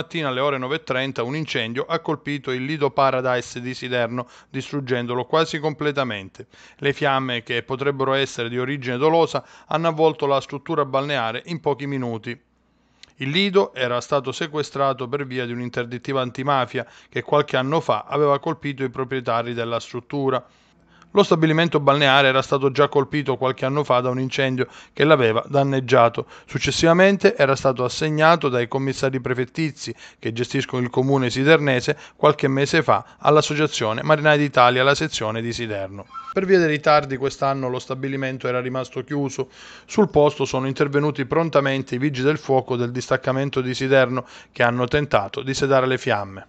mattina alle ore 9.30 un incendio ha colpito il Lido Paradise di Siderno, distruggendolo quasi completamente. Le fiamme, che potrebbero essere di origine dolosa, hanno avvolto la struttura balneare in pochi minuti. Il Lido era stato sequestrato per via di un'interdittiva antimafia che qualche anno fa aveva colpito i proprietari della struttura. Lo stabilimento balneare era stato già colpito qualche anno fa da un incendio che l'aveva danneggiato. Successivamente era stato assegnato dai commissari prefettizi che gestiscono il comune sidernese qualche mese fa all'Associazione Marinai d'Italia, la sezione di Siderno. Per via dei ritardi quest'anno lo stabilimento era rimasto chiuso. Sul posto sono intervenuti prontamente i vigili del fuoco del distaccamento di Siderno che hanno tentato di sedare le fiamme.